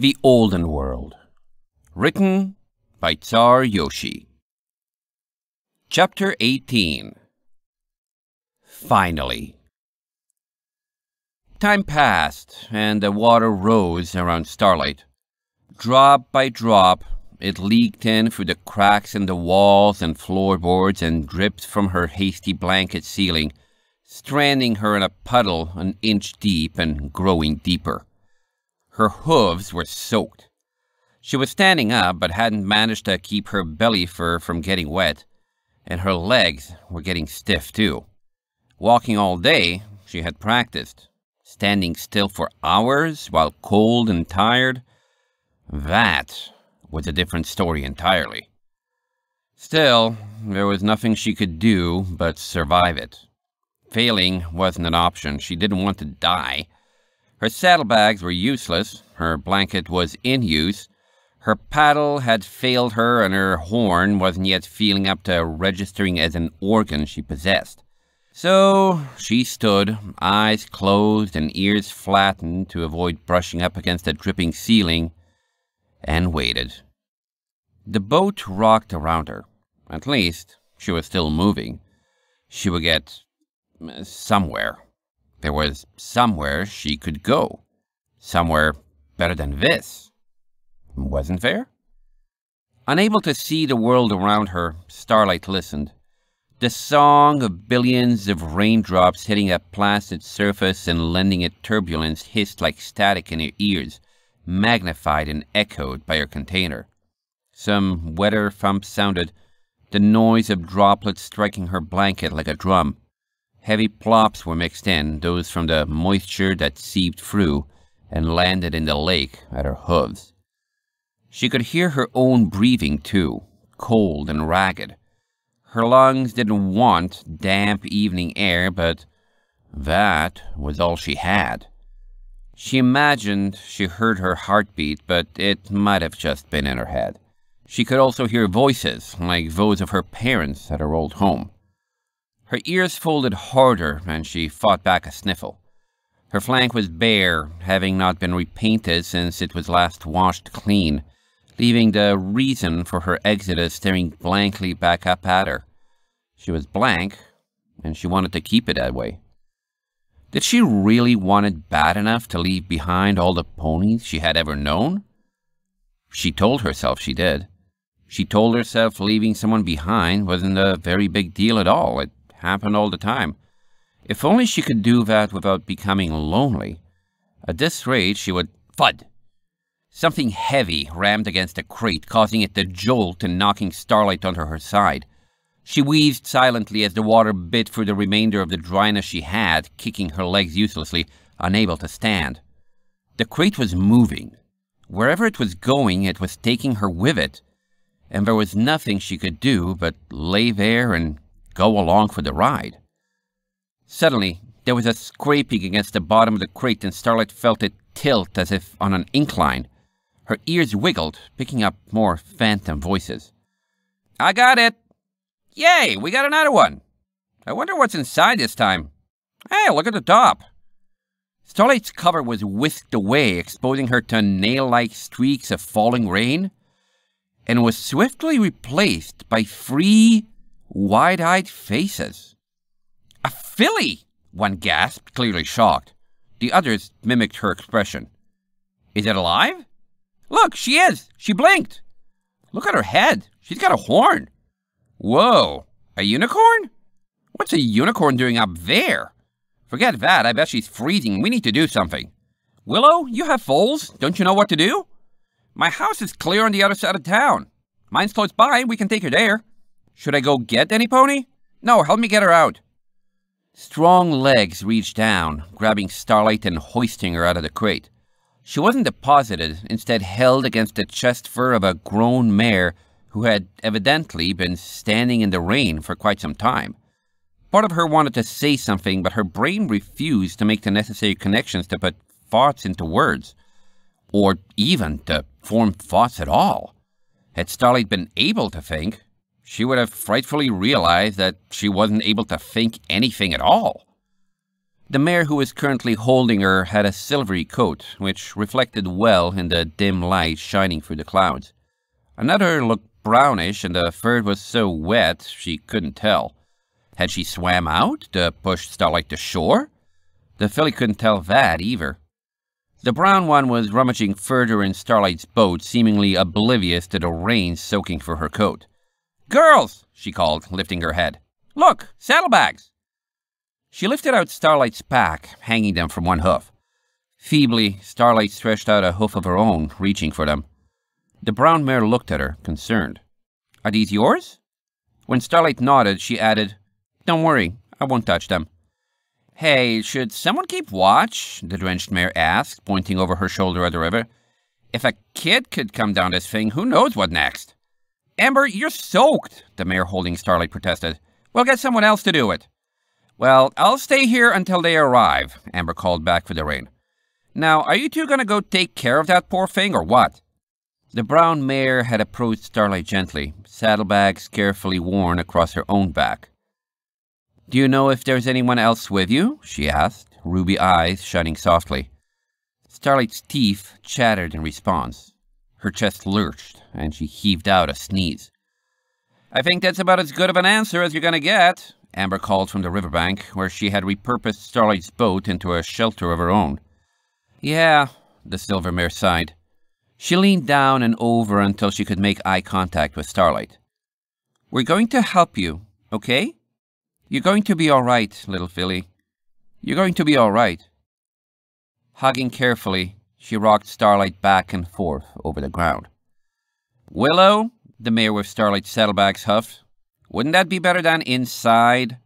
The Olden World. Written by Tsar Yoshi. Chapter 18 Finally. Time passed, and the water rose around Starlight. Drop by drop, it leaked in through the cracks in the walls and floorboards and dripped from her hasty blanket ceiling, stranding her in a puddle an inch deep and growing deeper. Her hooves were soaked. She was standing up but hadn't managed to keep her belly fur from getting wet, and her legs were getting stiff too. Walking all day, she had practiced. Standing still for hours while cold and tired, that was a different story entirely. Still, there was nothing she could do but survive it. Failing wasn't an option. She didn't want to die, her saddlebags were useless, her blanket was in use, her paddle had failed her, and her horn wasn't yet feeling up to registering as an organ she possessed. So she stood, eyes closed and ears flattened to avoid brushing up against the dripping ceiling, and waited. The boat rocked around her. At least, she was still moving. She would get eh, somewhere. There was somewhere she could go. Somewhere better than this. Wasn't there? Unable to see the world around her, Starlight listened. The song of billions of raindrops hitting a placid surface and lending it turbulence hissed like static in her ears, magnified and echoed by her container. Some wetter thump sounded, the noise of droplets striking her blanket like a drum. Heavy plops were mixed in, those from the moisture that seeped through and landed in the lake at her hooves. She could hear her own breathing, too, cold and ragged. Her lungs didn't want damp evening air, but that was all she had. She imagined she heard her heartbeat, but it might have just been in her head. She could also hear voices, like those of her parents at her old home. Her ears folded harder, and she fought back a sniffle. Her flank was bare, having not been repainted since it was last washed clean, leaving the reason for her exodus staring blankly back up at her. She was blank, and she wanted to keep it that way. Did she really want it bad enough to leave behind all the ponies she had ever known? She told herself she did. She told herself leaving someone behind wasn't a very big deal at all. It Happen all the time. If only she could do that without becoming lonely. At this rate, she would FUD! Something heavy rammed against a crate, causing it to jolt and knocking Starlight onto her side. She wheezed silently as the water bit through the remainder of the dryness she had, kicking her legs uselessly, unable to stand. The crate was moving. Wherever it was going, it was taking her with it, and there was nothing she could do but lay there and go along for the ride. Suddenly, there was a scraping against the bottom of the crate, and Starlight felt it tilt as if on an incline. Her ears wiggled, picking up more phantom voices. I got it! Yay, we got another one! I wonder what's inside this time. Hey, look at the top! Starlight's cover was whisked away, exposing her to nail like streaks of falling rain, and was swiftly replaced by free, wide eyed faces. A filly! One gasped, clearly shocked. The others mimicked her expression. Is it alive? Look, she is! She blinked! Look at her head! She's got a horn! Whoa! A unicorn? What's a unicorn doing up there? Forget that, I bet she's freezing. We need to do something. Willow, you have foals. Don't you know what to do? My house is clear on the other side of town. Mine's close by, we can take her there. Should I go get any pony? No, help me get her out. Strong legs reached down, grabbing Starlight and hoisting her out of the crate. She wasn't deposited, instead held against the chest fur of a grown mare who had evidently been standing in the rain for quite some time. Part of her wanted to say something, but her brain refused to make the necessary connections to put thoughts into words, or even to form thoughts at all. Had Starlight been able to think, she would have frightfully realized that she wasn't able to think anything at all. The mare who was currently holding her had a silvery coat, which reflected well in the dim light shining through the clouds. Another looked brownish, and the third was so wet she couldn't tell. Had she swam out to push Starlight to shore? The filly couldn't tell that either. The brown one was rummaging further in Starlight's boat, seemingly oblivious to the rain soaking through her coat. Girls, she called, lifting her head. Look, saddlebags. She lifted out Starlight's pack, hanging them from one hoof. Feebly, Starlight stretched out a hoof of her own, reaching for them. The brown mare looked at her, concerned. Are these yours? When Starlight nodded, she added, Don't worry, I won't touch them. Hey, should someone keep watch? The drenched mare asked, pointing over her shoulder at the river. If a kid could come down this thing, who knows what next? Amber, you're soaked, the mayor holding Starlight protested. We'll get someone else to do it. Well, I'll stay here until they arrive, Amber called back for the rain. Now, are you two gonna go take care of that poor thing or what? The brown mare had approached Starlight gently, saddlebags carefully worn across her own back. Do you know if there's anyone else with you? she asked, ruby eyes shining softly. Starlight's teeth chattered in response. Her chest lurched, and she heaved out a sneeze. I think that's about as good of an answer as you're going to get, Amber called from the riverbank, where she had repurposed Starlight's boat into a shelter of her own. Yeah, the Mare sighed. She leaned down and over until she could make eye contact with Starlight. We're going to help you, okay? You're going to be all right, little filly. You're going to be all right. Hugging carefully, she rocked Starlight back and forth over the ground. Willow, the mayor with Starlight's saddlebags huffed. Wouldn't that be better than inside?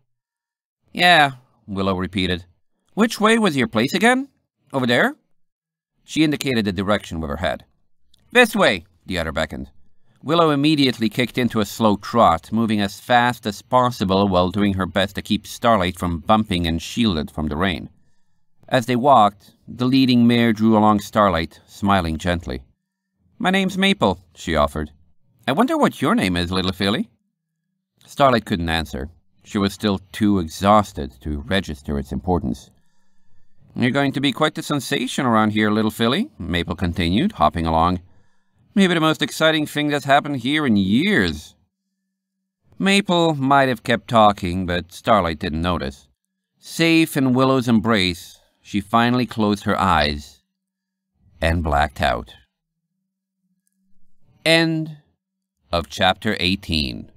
Yeah, Willow repeated. Which way was your place again? Over there? She indicated the direction with her head. This way, the other beckoned. Willow immediately kicked into a slow trot, moving as fast as possible while doing her best to keep Starlight from bumping and shielded from the rain. As they walked, the leading mare drew along Starlight, smiling gently. My name's Maple, she offered. I wonder what your name is, little filly. Starlight couldn't answer. She was still too exhausted to register its importance. You're going to be quite the sensation around here, little filly, Maple continued, hopping along. Maybe the most exciting thing that's happened here in years. Maple might have kept talking, but Starlight didn't notice. Safe in Willow's embrace, she finally closed her eyes and blacked out. End of chapter 18.